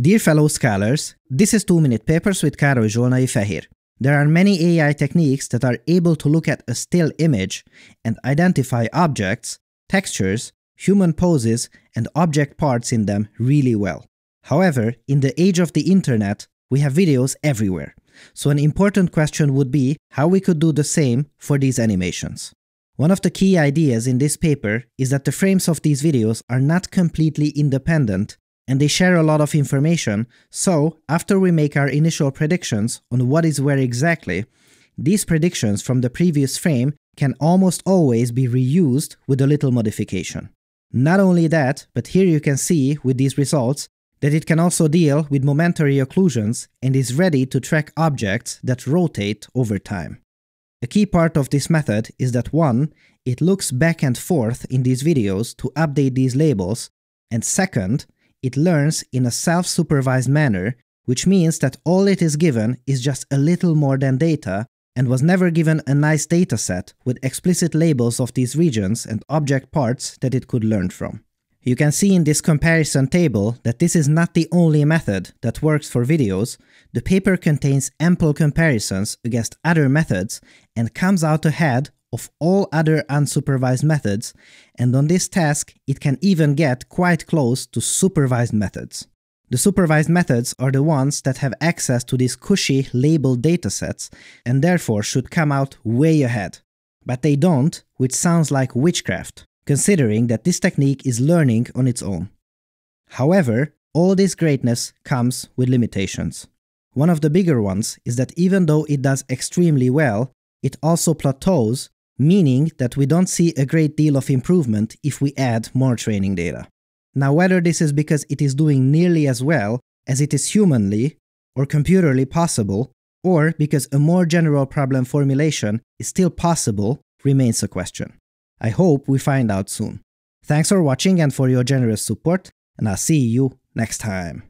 Dear fellow scholars, this is 2 Minute Papers with Károly Zsolnai Fehér. There are many AI techniques that are able to look at a still image and identify objects, textures, human poses, and object parts in them really well. However, in the age of the internet, we have videos everywhere. So an important question would be how we could do the same for these animations. One of the key ideas in this paper is that the frames of these videos are not completely independent and they share a lot of information, so after we make our initial predictions on what is where exactly, these predictions from the previous frame can almost always be reused with a little modification. Not only that, but here you can see with these results that it can also deal with momentary occlusions and is ready to track objects that rotate over time. A key part of this method is that 1. It looks back and forth in these videos to update these labels, and second, it learns in a self-supervised manner, which means that all it is given is just a little more than data and was never given a nice dataset with explicit labels of these regions and object parts that it could learn from. You can see in this comparison table that this is not the only method that works for videos, the paper contains ample comparisons against other methods and comes out ahead of all other unsupervised methods, and on this task it can even get quite close to supervised methods. The supervised methods are the ones that have access to these cushy labeled datasets and therefore should come out way ahead. But they don't, which sounds like witchcraft, considering that this technique is learning on its own. However, all this greatness comes with limitations. One of the bigger ones is that even though it does extremely well, it also plateaus meaning that we don't see a great deal of improvement if we add more training data. Now whether this is because it is doing nearly as well as it is humanly or computerly possible, or because a more general problem formulation is still possible remains a question. I hope we find out soon. Thanks for watching and for your generous support, and I'll see you next time.